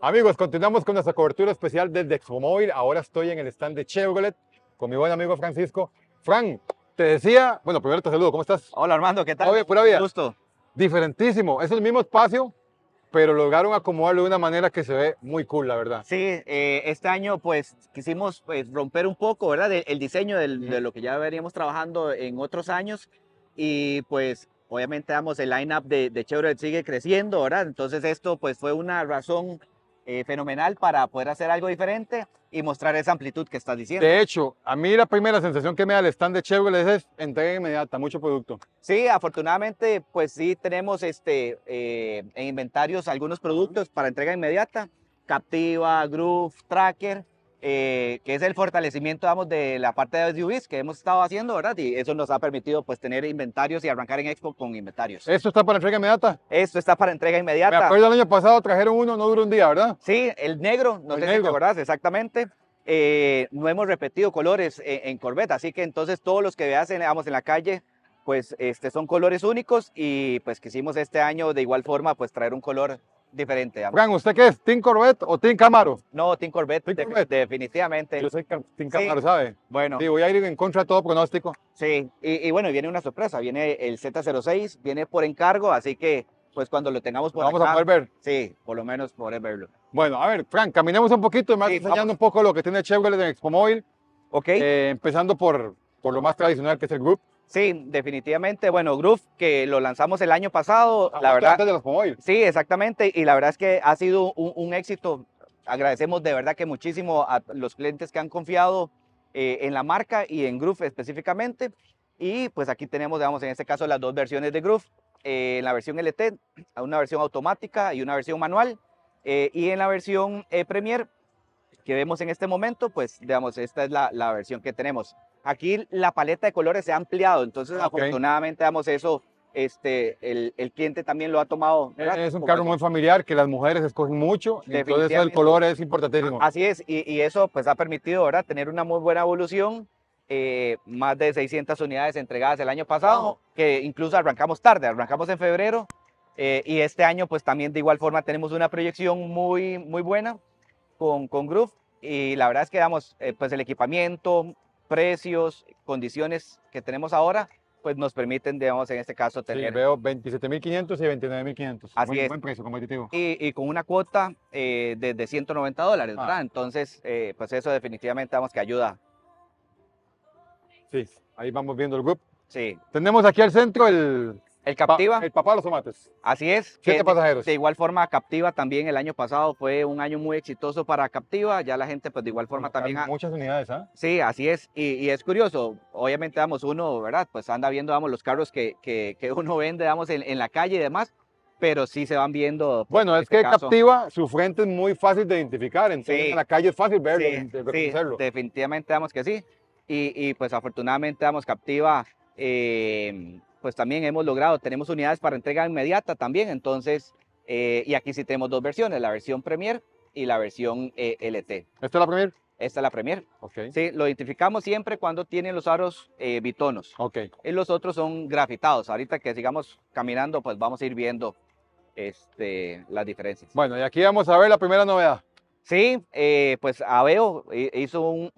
Amigos, continuamos con nuestra cobertura especial desde ExpoMóvil. Ahora estoy en el stand de Chevrolet con mi buen amigo Francisco. Fran, te decía, bueno, primero te saludo, ¿cómo estás? Hola Armando, ¿qué tal? Hola, pura vida. Diferentísimo, es el mismo espacio, pero lograron acomodarlo de una manera que se ve muy cool, la verdad. Sí, eh, este año pues quisimos pues, romper un poco, ¿verdad? el diseño de lo que ya veníamos trabajando en otros años y pues obviamente damos el line-up de, de Chevrolet sigue creciendo, ¿verdad? Entonces esto pues fue una razón eh, fenomenal para poder hacer algo diferente y mostrar esa amplitud que estás diciendo. De hecho, a mí la primera sensación que me da el stand de Chevrolet es entrega inmediata, mucho producto. Sí, afortunadamente, pues sí tenemos este, eh, en inventarios algunos productos para entrega inmediata, Captiva, Groove, Tracker, eh, que es el fortalecimiento, vamos, de la parte de SUVs que hemos estado haciendo, ¿verdad? Y eso nos ha permitido, pues, tener inventarios y arrancar en Expo con inventarios. ¿Esto está para entrega inmediata? Esto está para entrega inmediata. Me acuerdo el año pasado trajeron uno, no duró un día, ¿verdad? Sí, el negro, no el sé negro. Si exactamente. Eh, no hemos repetido colores en, corbeta Corvette, así que entonces todos los que veas, en, vamos, en la calle, pues, este, son colores únicos y, pues, quisimos este año, de igual forma, pues, traer un color diferente. Fran, ¿usted qué es? ¿Team Corvette o Team Camaro? No, Team Corvette, definitivamente. Yo soy Team Camaro, ¿sabe? Bueno. Sí, voy a ir en contra de todo pronóstico. Sí, y, y bueno, viene una sorpresa, viene el Z06, viene por encargo, así que pues cuando lo tengamos por Vamos a poder ver. Sí, por lo menos poder verlo. Bueno, a ver, Frank, caminemos un poquito y me enseñando un poco lo que tiene Chevrolet en ExpoMóvil. Ok. Eh, empezando por, por lo más tradicional que es el grupo. Sí, definitivamente. Bueno, Groove, que lo lanzamos el año pasado, la verdad. Antes de los Sí, exactamente. Y la verdad es que ha sido un, éxito. Agradecemos de verdad que muchísimo a los clientes que han confiado eh, en la marca y en Groove específicamente. Y pues aquí tenemos, digamos, en este caso las dos versiones de Groove. Eh, en la versión LT, una versión automática y una versión manual. Eh, y en la versión Premier que vemos en este momento, pues digamos, esta es la, la versión que tenemos. Aquí la paleta de colores se ha ampliado, entonces afortunadamente damos eso. Este, el, el, cliente también lo ha tomado. Es un carro muy familiar que las mujeres escogen mucho, entonces el color es importantísimo. Así es, y, y eso pues ha permitido ahora tener una muy buena evolución, eh, más de 600 unidades entregadas el año pasado, que incluso arrancamos tarde, arrancamos en febrero, eh, y este año pues también de igual forma tenemos una proyección muy, muy buena con, con Groove, y la verdad es que damos eh, pues el equipamiento, precios, condiciones que tenemos ahora, pues nos permiten, digamos, en este caso tener... Sí, veo 27.500 y 29.500. Así es. Buen precio competitivo. Y, con una cuota eh, de, 190 dólares, ¿verdad? Ah. Entonces, eh, pues eso definitivamente, vamos, que ayuda. Sí, ahí vamos viendo el grupo. Sí. Tenemos aquí al centro el el Captiva. el papá de los tomates. Así es. Siete pasajeros. De, igual forma, Captiva también el año pasado fue un año muy exitoso para Captiva. Ya la gente, pues de igual forma también. muchas unidades, ¿ah? Sí, así es. Y, es curioso. Obviamente, damos uno, ¿verdad? Pues anda viendo, damos los carros que, que, uno vende, damos en, la calle y demás. Pero sí se van viendo. Pues, bueno, es este que Captiva, su frente es muy fácil de identificar. en la calle es fácil verlo, reconocerlo. definitivamente, damos que sí. Y, pues afortunadamente, damos Captiva. Eh, pues también hemos logrado, tenemos unidades para entrega inmediata también, entonces, eh, y aquí sí tenemos dos versiones, la versión Premier y la versión eh, LT. ¿Esta es la Premier? Esta es la Premier. Okay. Sí, lo identificamos siempre cuando tienen los aros eh, bitonos. Ok Y los otros son grafitados. Ahorita que sigamos caminando, pues vamos a ir viendo este, las diferencias. Bueno, y aquí vamos a ver la primera novedad. Sí, pues Aveo hizo un,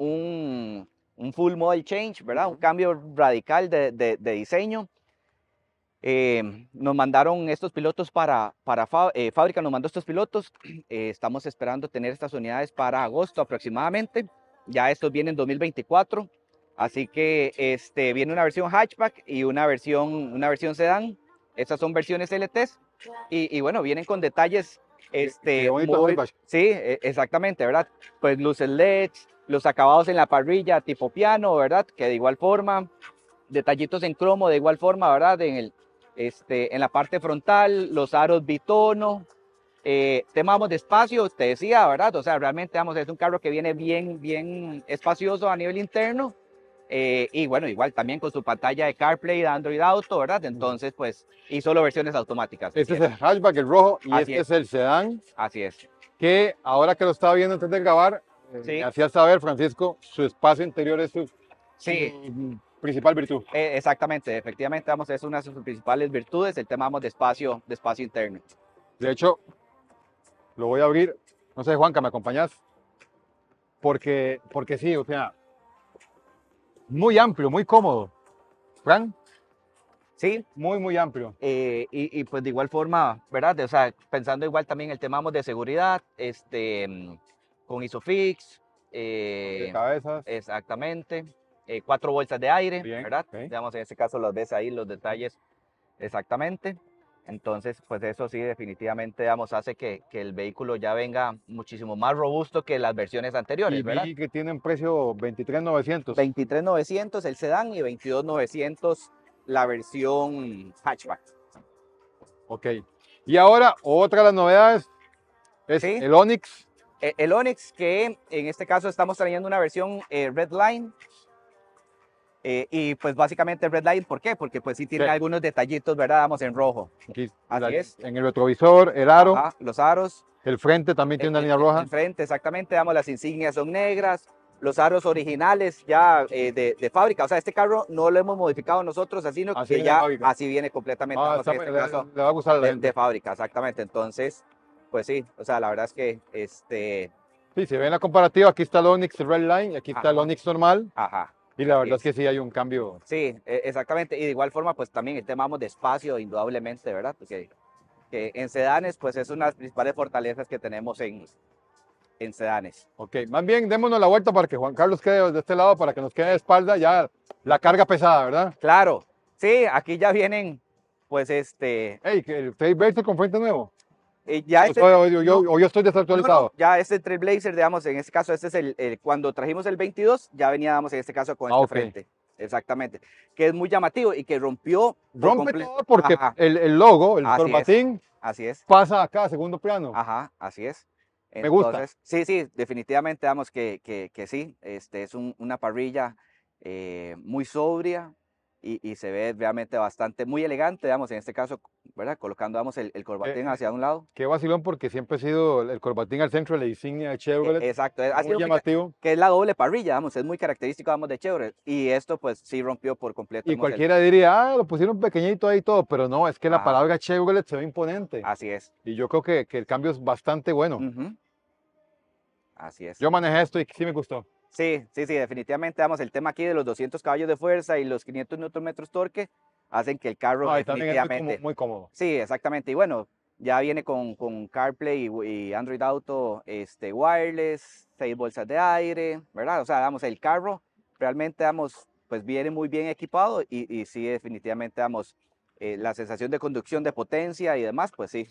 un, full model change, ¿verdad? Un cambio radical de diseño. Em, nos mandaron estos pilotos para, para eh, fábrica, nos mandó estos pilotos. Eh, estamos esperando tener estas unidades para agosto aproximadamente. Ya estos vienen en 2024. Así que este, viene una versión hatchback y una versión, una versión sedán. Estas son versiones LTs. Y, y bueno, vienen con detalles. Este, sí, e, exactamente, ¿verdad? Pues luces LED, los acabados en la parrilla tipo piano, ¿verdad? Que de igual forma, detallitos en cromo de igual forma, ¿verdad? En el, este, en la parte frontal, los aros bitono. Eh, tema de espacio, te decía, ¿verdad? O sea, realmente vamos, es un carro que viene bien, bien espacioso a nivel interno. Eh, y bueno, igual también con su pantalla de CarPlay de Android Auto, ¿verdad? Entonces, pues, y solo versiones automáticas. Este es el hatchback, el rojo, y este es. el sedán. Así es. Que ahora que lo estaba viendo antes de grabar, eh, hacía saber, Francisco, su espacio interior es su, sí principal virtud. Eh, exactamente, efectivamente, vamos, es una de sus principales virtudes, el tema de, espacio, de espacio interno. De hecho, lo voy a abrir. No sé, Juanca, ¿me acompañas? Porque, porque sí, o sea, muy amplio, muy cómodo. ¿Fran? Sí. Muy, muy amplio. Eh, y, pues de igual forma, ¿verdad? O sea, pensando igual también el tema de seguridad, este, mm, con ISOFIX. Eh, cabezas. Exactamente. Eh, cuatro bolsas de aire, ¿verdad? Digamos, en este caso los ves ahí, los detalles exactamente. Entonces, pues eso sí, definitivamente, digamos, hace que, que el vehículo ya venga muchísimo más robusto que las versiones anteriores, y que tienen precio 23.900. 23.900 el sedán y 22.900 la versión hatchback. Ok. Y ahora, otra de las novedades es ¿Sí? el Onix. E, el Onix, que en este caso estamos trayendo una versión eh, Redline eh, y pues básicamente red ¿por qué? Porque pues sí tiene algunos detallitos, ¿verdad? Vamos en rojo. Así es. En el retrovisor, el aro. los aros. El frente también tiene una eh, línea eh, roja. El frente, exactamente. Damos las insignias son negras. Los aros originales ya de, fábrica, o sea, este carro no lo hemos modificado nosotros, sino así que ya así viene completamente. Ah, este caso, de, fábrica, exactamente. Entonces, pues sí, o sea, la verdad es que este. Sí, si ven la comparativa, aquí está el Onix Red Line y aquí está el Onix normal. Ajá. Y la verdad es que sí hay un cambio. Sí, e, exactamente. Y de igual forma, pues también el tema vamos de espacio, indudablemente, ¿verdad? Porque en sedanes, pues es una de las principales fortalezas que tenemos en, en sedanes. Ok, más bien démonos la vuelta para que Juan Carlos quede de este lado, para que nos quede de espalda ya la carga pesada, ¿verdad? Claro, sí, aquí ya vienen, pues este... Hey, que usted con Fuente nuevo. Eh, ya yo, estoy desactualizado. ya ese Trailblazer, digamos, en este caso, este es el, cuando trajimos el 22, ya veníamos en este caso con ah, el este frente. Exactamente. Que es muy llamativo y que rompió. Rompe todo porque el, logo, el corbatín, así es. pasa acá segundo plano. Ajá, así es. Me gusta. Sí, sí, definitivamente, digamos que, sí. Este, es una parrilla eh, muy sobria, y, se ve realmente bastante, muy elegante, digamos, en este caso, ¿verdad? Colocando, vamos el, eh, corbatín eh, hacia un lado. Qué vacilón, porque siempre ha sido el corbatín al centro de la insignia de e, Chevrolet. exacto, es llamativo. Que, es la doble parrilla, vamos es muy característico, vamos de Chevrolet. Y esto, pues, sí rompió por completo. Y cualquiera diría, ah, lo pusieron pequeñito ahí todo, pero no, es que la palabra Chevrolet se ve imponente. Así es. Y yo creo que, que el cambio es bastante bueno. Así es. Yo manejé esto y sí me gustó. Sí, sí, sí, definitivamente, vamos, el tema aquí de los 200 caballos de fuerza y los 500 Nm torque hacen que el carro ah, definitivamente... Muy, cómodo. Sí, exactamente, y bueno, ya viene con, con CarPlay y, Android Auto este, wireless, seis bolsas de aire, ¿verdad? O sea, vamos, el carro realmente, vamos, pues viene muy bien equipado y, sí, definitivamente, vamos, eh, la sensación de conducción, de potencia y demás, pues sí.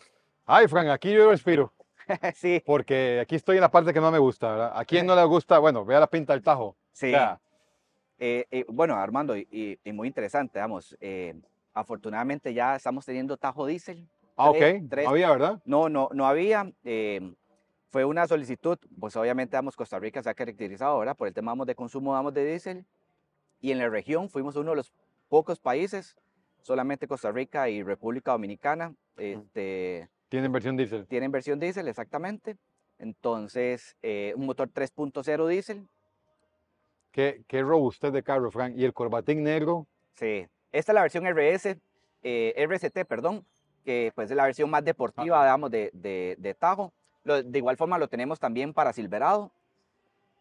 Ay, Frank, aquí yo respiro. sí. Porque aquí estoy en la parte que no me gusta, ¿A quién no le gusta? Bueno, vea la pinta del Tajo. Sí. Eh, eh, bueno, Armando, y, muy interesante, vamos. Eh, afortunadamente ya estamos teniendo Tajo diésel Ah, ok. había, ¿verdad? No, no, no había. fue una solicitud, pues obviamente, vamos, Costa Rica se ha caracterizado, ¿verdad? Por el tema de consumo vamos, de diésel. Y en la región fuimos uno de los pocos países, solamente Costa Rica y República Dominicana, este, tienen versión diésel. Tienen versión diésel, exactamente. Entonces, eh, un motor 3.0 diésel. Qué, qué robustez de carro, Frank. ¿Y el corbatín negro? Sí, esta es la versión RS, eh, RST, perdón, que pues es la versión más ah. deportiva, digamos, de, de, de Tajo. de igual forma lo tenemos también para Silverado,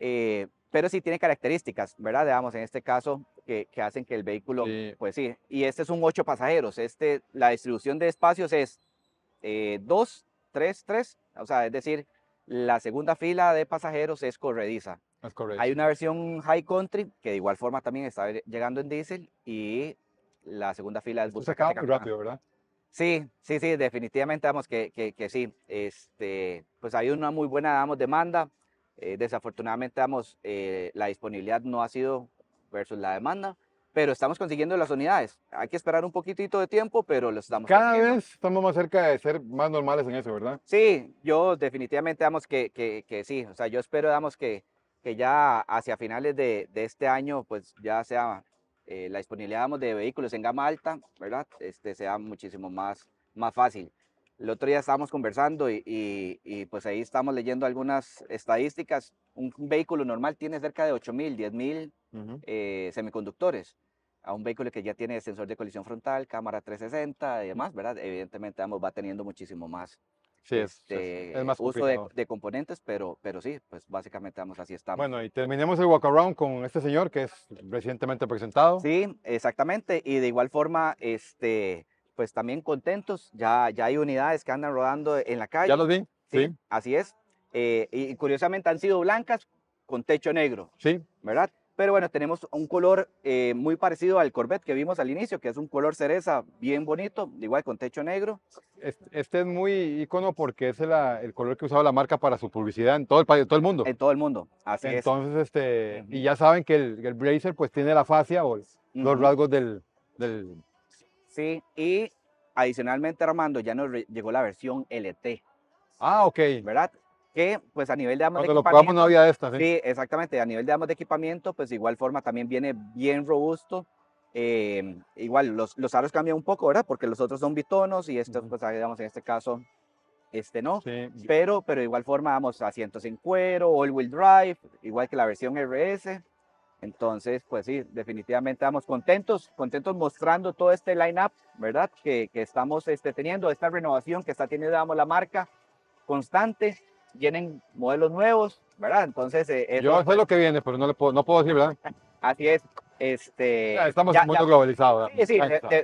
eh, pero sí tiene características, ¿verdad? Digamos, en este caso, que, que hacen que el vehículo, pues sí, y este es un 8 pasajeros, este, la distribución de espacios es eh, 2, 3, 3, o sea, es decir, la segunda fila de pasajeros es corrediza. Hay una versión High Country que de igual forma también está llegando en diésel y la segunda fila es bus. Se acaba rápido, ¿verdad? Sí, sí, sí, definitivamente, vamos, que, que, sí. Este, pues hay una muy buena, damos demanda. Eh, desafortunadamente, damos eh, la disponibilidad no ha sido versus la demanda pero estamos consiguiendo las unidades. Hay que esperar un poquitito de tiempo, pero lo estamos Cada vez estamos más cerca de ser más normales en eso, ¿verdad? Sí, yo definitivamente damos que, que, sí. O sea, yo espero, damos que, que ya hacia finales de, de este año, pues ya sea eh, la disponibilidad de vehículos en gama alta, ¿verdad? Este sea muchísimo más, más fácil. El otro día estábamos conversando y, y, pues ahí estamos leyendo algunas estadísticas. Un, vehículo normal tiene cerca de 8.000, 10.000 eh, semiconductores a un vehículo que ya tiene sensor de colisión frontal, cámara 360 y demás, ¿verdad? Evidentemente, ambos va teniendo muchísimo más Sí, este, es, más uso de, componentes, pero, pero sí, pues básicamente vamos, así estamos. Bueno, y terminemos el walk around con este señor que es recientemente presentado. Sí, exactamente, y de igual forma, este, pues también contentos, ya, ya hay unidades que andan rodando en la calle. Ya los vi, sí. Así es, eh, y curiosamente han sido blancas con techo negro. Sí. ¿Verdad? Pero bueno, tenemos un color eh, muy parecido al Corvette que vimos al inicio, que es un color cereza bien bonito, igual con techo negro. Este, es muy icono porque es el, color que usaba la marca para su publicidad en todo el país, en todo el mundo. En todo el mundo, así Entonces, es. este, y ya saben que el, el, pues tiene la fascia o los rasgos del, del... Sí, y adicionalmente Armando ya nos llegó la versión LT. Ah, ok. ¿Verdad? que pues a nivel de amas de equipamiento... ¿sí? exactamente. A nivel de de equipamiento, pues de igual forma también viene bien robusto. Em, igual, los, los, aros cambian un poco, ¿verdad? Porque los otros son bitonos y estos, pues en este caso, este no. Pero, pero de igual forma, vamos, asientos en cuero, all-wheel drive, igual que la versión RS. Entonces, pues sí, definitivamente estamos contentos, contentos mostrando todo este line-up, ¿verdad? Que, estamos este, teniendo, esta renovación que está teniendo, damos la marca constante vienen modelos nuevos, ¿verdad? Entonces... Eh, Yo sé lo que viene, pero no, le puedo, no puedo decir, ¿verdad? Así es. Este, estamos en un mundo globalizado. Sí,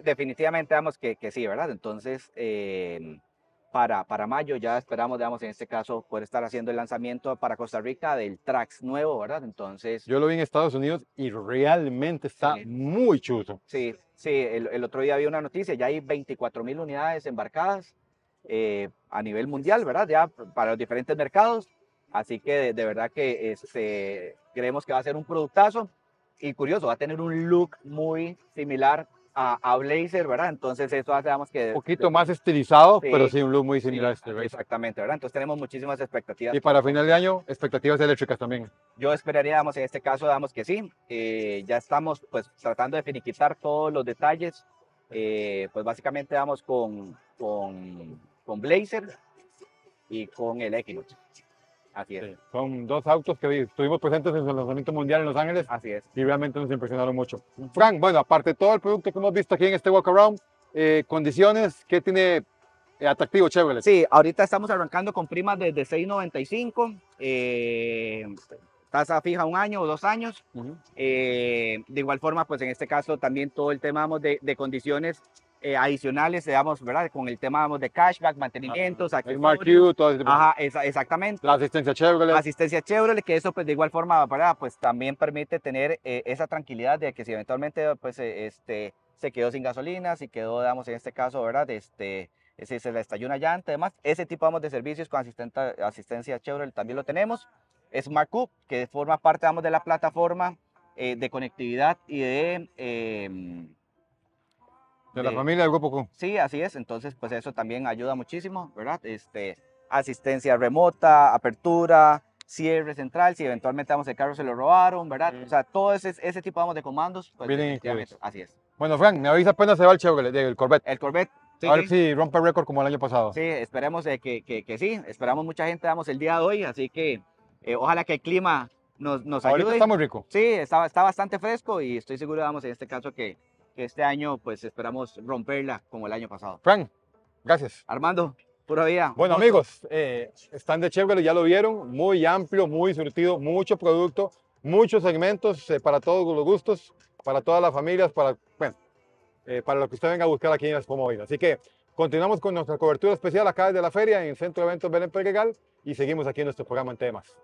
definitivamente vamos que, que, sí, ¿verdad? Entonces, em, para, para mayo ya esperamos, digamos, en este caso, poder estar haciendo el lanzamiento para Costa Rica del Trax nuevo, ¿verdad? Entonces... Yo lo vi en Estados Unidos y realmente está muy chuto. Sí, sí, el, otro día vi una noticia, ya hay 24 mil unidades embarcadas eh, a nivel mundial, ¿verdad? Ya para los diferentes mercados. Así que de, verdad que este, creemos que va a ser un productazo y curioso, va a tener un look muy similar a, a Blazer, ¿verdad? Entonces eso hace que... Un poquito más estilizado, pero sí un look muy similar a este, Exactamente, ¿verdad? Entonces tenemos muchísimas expectativas. Y para final de año, expectativas eléctricas también. Yo esperaría, digamos, en este caso, damos que sí. Eh, ya estamos pues tratando de finiquitar todos los detalles. Eh, pues básicamente, damos con, con con Blazer y con el Equinox. Así es. son dos autos que estuvimos presentes en el lanzamiento mundial en Los Ángeles. Así es. Y realmente nos impresionaron mucho. Frank, bueno, aparte de todo el producto que hemos visto aquí en este walk around, eh, condiciones, ¿qué tiene eh, atractivo Chevrolet? Sí, ahorita estamos arrancando con primas desde 6.95. Eh, tasa fija un año o dos años. de igual forma, pues en este caso también todo el tema de, de condiciones eh, adicionales, digamos, ¿verdad? Con el tema de cashback, mantenimientos, ah, aquí. Smart todo Ajá, exactamente. La asistencia Chevrolet. asistencia Chevrolet, que eso pues de igual forma, ¿verdad? Pues también permite tener eh, esa tranquilidad de que si eventualmente pues eh, este, se quedó sin gasolina, si quedó, digamos, en este caso, ¿verdad? Este, se le estalló una llanta, además, ese tipo vamos de servicios con asistencia Chevrolet también lo tenemos. Smart Cup, que forma parte, digamos, de la plataforma de conectividad y de em, de, la eh, familia del Grupo Q. Sí, así es. Entonces, pues eso también ayuda muchísimo, ¿verdad? Este, asistencia remota, apertura, cierre central, si eventualmente vamos el carro se lo robaron, ¿verdad? Mm. O sea, todo ese, ese tipo vamos, de comandos. Pues, Así es. Bueno, Frank, me avisa apenas se va el Chevrolet, el Corvette. El Corvette. a ver si rompe récord como el año pasado. Sí, esperemos eh, que, que, que, sí. Esperamos mucha gente, vamos, el día de hoy. Así que eh, ojalá que el clima nos, nos Ahorita está muy rico. Sí, está, está bastante fresco y estoy seguro, vamos, en este caso que, que este año pues esperamos romperla como el año pasado. Frank, gracias. Armando, pura vida. Bueno amigos, eh, están de Chevrolet, ya lo vieron, muy amplio, muy surtido, mucho producto, muchos segmentos eh, para todos los gustos, para todas las familias, para, bueno, eh, para lo que usted venga a buscar aquí en espuma Móvil. Así que continuamos con nuestra cobertura especial acá desde la feria en el Centro de Eventos Belén Perregal y seguimos aquí en nuestro programa en temas.